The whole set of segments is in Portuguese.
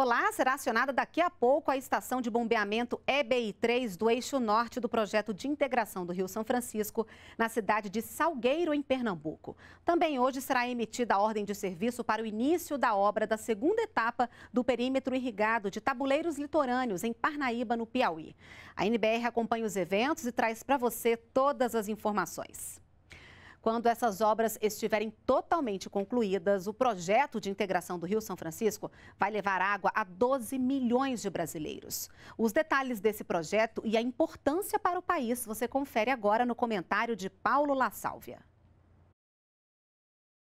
Olá, será acionada daqui a pouco a estação de bombeamento EBI3 do eixo norte do projeto de integração do Rio São Francisco, na cidade de Salgueiro, em Pernambuco. Também hoje será emitida a ordem de serviço para o início da obra da segunda etapa do perímetro irrigado de tabuleiros litorâneos, em Parnaíba, no Piauí. A NBR acompanha os eventos e traz para você todas as informações. Quando essas obras estiverem totalmente concluídas, o projeto de integração do Rio São Francisco vai levar água a 12 milhões de brasileiros. Os detalhes desse projeto e a importância para o país você confere agora no comentário de Paulo La Sálvia.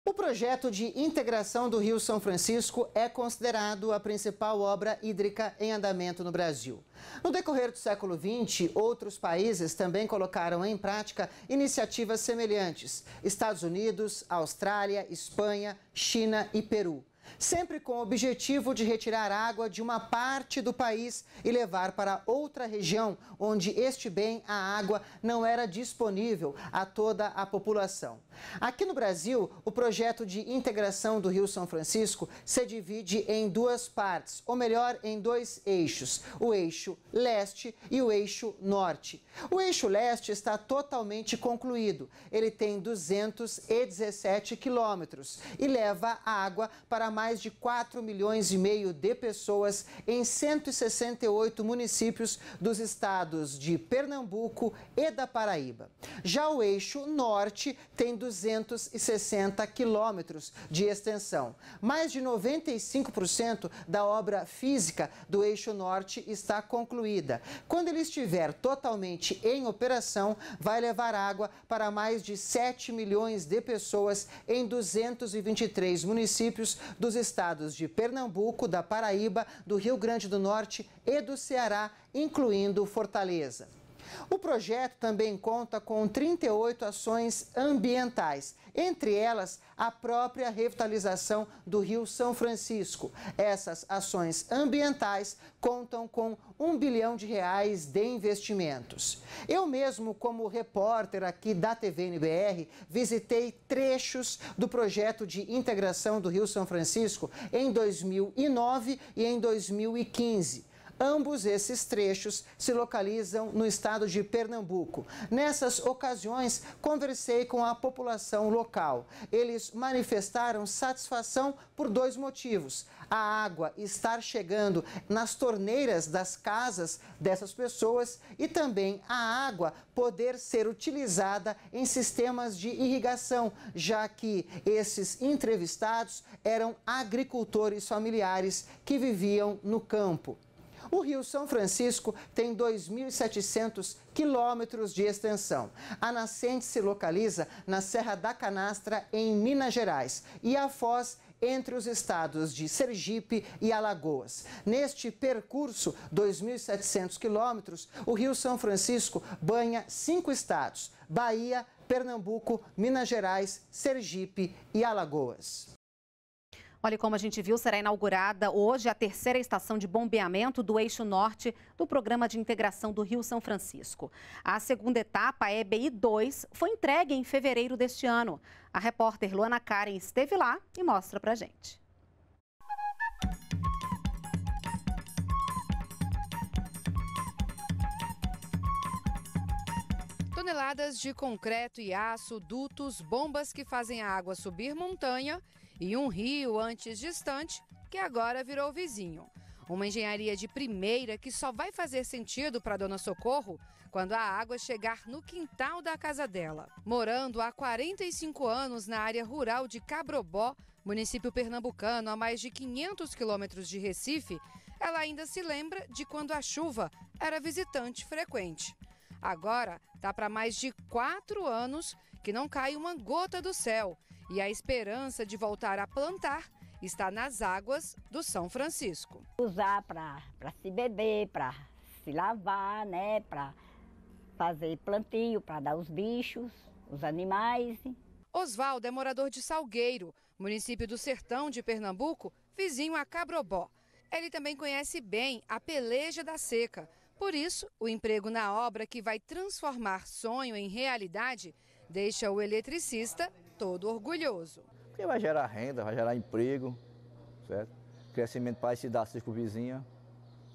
O projeto de integração do Rio São Francisco é considerado a principal obra hídrica em andamento no Brasil. No decorrer do século XX, outros países também colocaram em prática iniciativas semelhantes: Estados Unidos, Austrália, Espanha, China e Peru sempre com o objetivo de retirar água de uma parte do país e levar para outra região onde este bem, a água, não era disponível a toda a população. Aqui no Brasil, o projeto de integração do Rio São Francisco se divide em duas partes, ou melhor, em dois eixos: o eixo leste e o eixo norte. O eixo leste está totalmente concluído. Ele tem 217 quilômetros e leva água para mais de 4 milhões e meio de pessoas em 168 municípios dos estados de Pernambuco e da Paraíba. Já o eixo norte tem 260 quilômetros de extensão. Mais de 95% da obra física do eixo norte está concluída. Quando ele estiver totalmente em operação, vai levar água para mais de 7 milhões de pessoas em 223 municípios do dos estados de Pernambuco, da Paraíba, do Rio Grande do Norte e do Ceará, incluindo Fortaleza. O projeto também conta com 38 ações ambientais, entre elas a própria revitalização do Rio São Francisco. Essas ações ambientais contam com um bilhão de reais de investimentos. Eu mesmo, como repórter aqui da TVNBR, visitei trechos do projeto de integração do Rio São Francisco em 2009 e em 2015. Ambos esses trechos se localizam no estado de Pernambuco. Nessas ocasiões, conversei com a população local. Eles manifestaram satisfação por dois motivos: a água estar chegando nas torneiras das casas dessas pessoas e também a água poder ser utilizada em sistemas de irrigação, já que esses entrevistados eram agricultores familiares que viviam no campo. O Rio São Francisco tem 2.700 quilômetros de extensão. A nascente se localiza na Serra da Canastra, em Minas Gerais, e a foz entre os estados de Sergipe e Alagoas. Neste percurso, 2.700 quilômetros, o Rio São Francisco banha cinco estados: Bahia, Pernambuco, Minas Gerais, Sergipe e Alagoas. Olha, como a gente viu, será inaugurada hoje a terceira estação de bombeamento do eixo norte do Programa de Integração do Rio São Francisco. A segunda etapa, a EBI 2, foi entregue em fevereiro deste ano. A repórter Luana Karen esteve lá e mostra pra gente. Toneladas de concreto e aço, dutos, bombas que fazem a água subir montanha e um rio antes distante que agora virou vizinho. Uma engenharia de primeira que só vai fazer sentido para Dona Socorro quando a água chegar no quintal da casa dela. Morando há 45 anos na área rural de Cabrobó, município pernambucano a mais de 500 quilômetros de Recife, ela ainda se lembra de quando a chuva era visitante frequente. Agora, tá para mais de quatro anos que não cai uma gota do céu e a esperança de voltar a plantar está nas águas do São Francisco. Usar para se beber, para se lavar, né? Para fazer plantio, para dar os bichos, os animais. Oswaldo é morador de Salgueiro, município do sertão de Pernambuco, vizinho a Cabrobó. Ele também conhece bem a peleja da seca. Por isso, o emprego na obra que vai transformar sonho em realidade deixa o eletricista todo orgulhoso. Porque vai gerar renda, vai gerar emprego, certo? Crescimento para as com vizinha.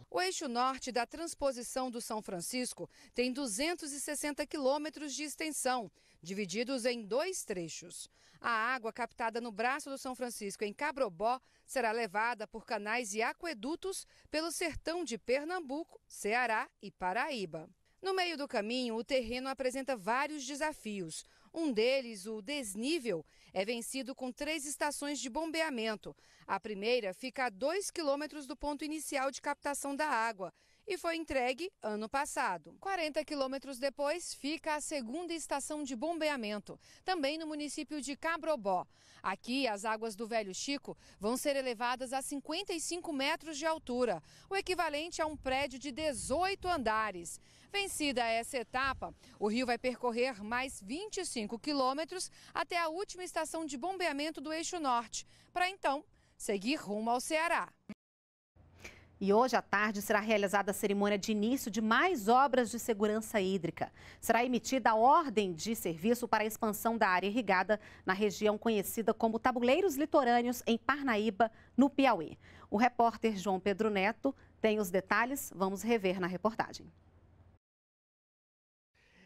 O eixo norte da transposição do São Francisco tem 260 quilômetros de extensão, divididos em dois trechos. A água captada no braço do São Francisco, em Cabrobó, será levada por canais e aquedutos pelo sertão de Pernambuco, Ceará e Paraíba. No meio do caminho, o terreno apresenta vários desafios. Um deles, o desnível, é vencido com três estações de bombeamento. A primeira fica a dois quilômetros do ponto inicial de captação da água e foi entregue ano passado. 40 quilômetros depois fica a segunda estação de bombeamento, também no município de Cabrobó. Aqui, as águas do Velho Chico vão ser elevadas a 55 metros de altura, o equivalente a um prédio de 18 andares. Vencida essa etapa, o rio vai percorrer mais 25 quilômetros até a última estação de bombeamento do Eixo Norte, para então seguir rumo ao Ceará. E hoje à tarde será realizada a cerimônia de início de mais obras de segurança hídrica. Será emitida a ordem de serviço para a expansão da área irrigada na região conhecida como Tabuleiros Litorâneos, em Parnaíba, no Piauí. O repórter João Pedro Neto tem os detalhes, vamos rever na reportagem.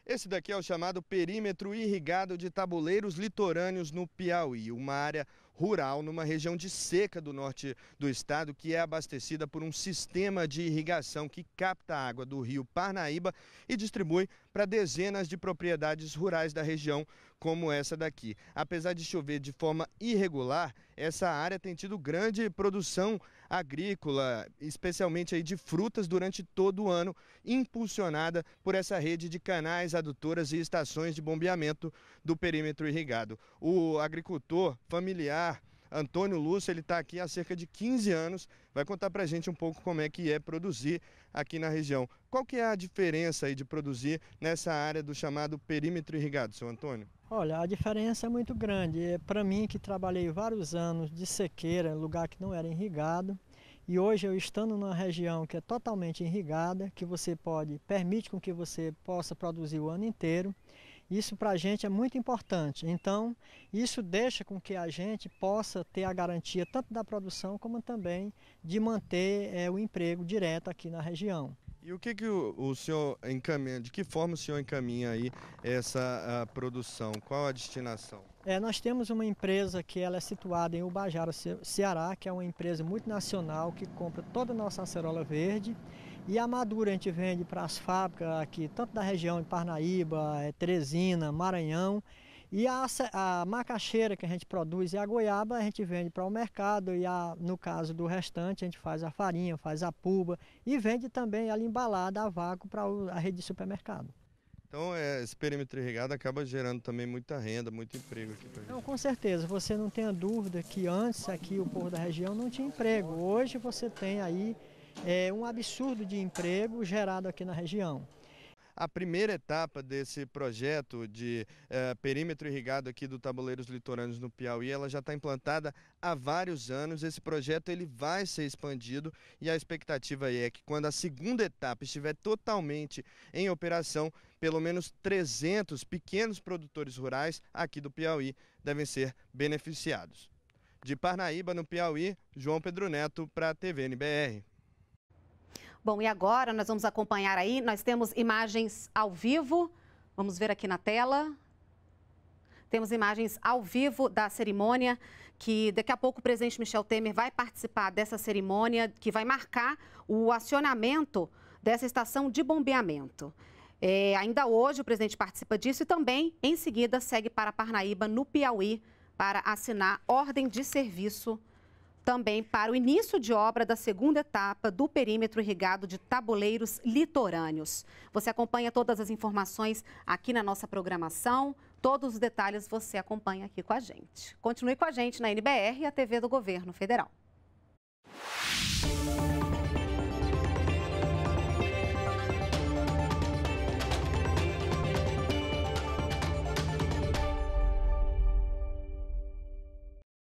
Esse daqui é o chamado perímetro irrigado de Tabuleiros Litorâneos, no Piauí, uma área rural, numa região de seca do norte do estado, que é abastecida por um sistema de irrigação que capta a água do rio Parnaíba e distribui para dezenas de propriedades rurais da região, como essa daqui. Apesar de chover de forma irregular, essa área tem tido grande produção agrícola, especialmente aí de frutas durante todo o ano, impulsionada por essa rede de canais, adutoras e estações de bombeamento do perímetro irrigado. O agricultor familiar Antônio Lúcio, ele está aqui há cerca de 15 anos, vai contar para a gente um pouco como é que é produzir aqui na região. Qual que é a diferença aí de produzir nessa área do chamado perímetro irrigado, seu Antônio? Olha, a diferença é muito grande. É para mim, que trabalhei vários anos de sequeira, lugar que não era irrigado, e hoje eu estando numa região que é totalmente irrigada, que você pode, permite com que você possa produzir o ano inteiro, isso para a gente é muito importante. Então, isso deixa com que a gente possa ter a garantia tanto da produção como também de manter é, o emprego direto aqui na região. E o que, que o, o, senhor encaminha, de que forma o senhor encaminha aí essa produção? Qual a destinação? É, nós temos uma empresa que ela é situada em Ubajara, Ceará, que é uma empresa multinacional que compra toda a nossa acerola verde e a madura a gente vende para as fábricas aqui, tanto da região de Parnaíba, eh, Teresina, Maranhão. E a, a macaxeira que a gente produz e é a goiaba a gente vende para o mercado e a, no caso do restante a gente faz a farinha, faz a pulba e vende também ela embalada a vácuo para a rede de supermercado. Então é, esse perímetro irrigado acaba gerando também muita renda, muito emprego aqui para Não, com certeza, você não tenha dúvida que antes aqui o povo da região não tinha emprego. Hoje você tem aí é, um absurdo de emprego gerado aqui na região. A primeira etapa desse projeto de eh, perímetro irrigado aqui do Tabuleiros Litorâneos no Piauí, ela já está implantada há vários anos. Esse projeto ele vai ser expandido e a expectativa é que quando a segunda etapa estiver totalmente em operação, pelo menos 300 pequenos produtores rurais aqui do Piauí devem ser beneficiados. De Parnaíba, no Piauí, João Pedro Neto para a TV NBR. Bom, e agora nós vamos acompanhar aí, nós temos imagens ao vivo, vamos ver aqui na tela. Temos imagens ao vivo da cerimônia, que daqui a pouco o presidente Michel Temer vai participar dessa cerimônia, que vai marcar o acionamento dessa estação de bombeamento. É, ainda hoje o presidente participa disso e também, em seguida, segue para Parnaíba, no Piauí, para assinar ordem de serviço também para o início de obra da segunda etapa do perímetro irrigado de tabuleiros litorâneos. Você acompanha todas as informações aqui na nossa programação. Todos os detalhes você acompanha aqui com a gente. Continue com a gente na NBR, a TV do Governo Federal.